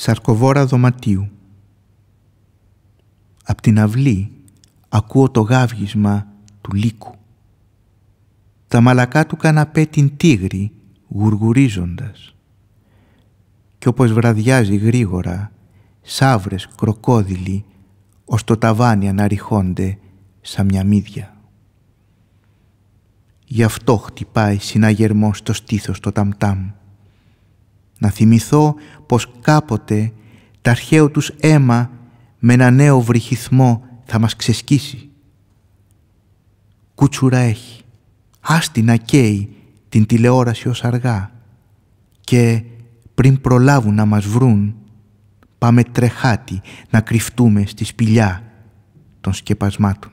σαρκοβόρα δωματίου. Απ' την αυλή ακούω το γάβγισμα του λύκου. Τα μαλακά του καναπέ την τίγρη γουργουρίζοντας. Κι όπως βραδιάζει γρήγορα, σάβρες κροκόδιλοι ως το ταβάνι αναρριχώνται σαν μια μύδια. Γι' αυτό χτυπάει συναγερμός στο στήθος το ταμτάμ να θυμηθώ πως κάποτε τα αρχαίο τους αίμα με ένα νέο βρυχυθμό θα μας ξεσκίσει. Κούτσουρα έχει, άστι να καίει την τηλεόραση ως αργά και πριν προλάβουν να μας βρουν πάμε τρεχάτι να κρυφτούμε στη σπηλιά των σκεπασμάτων.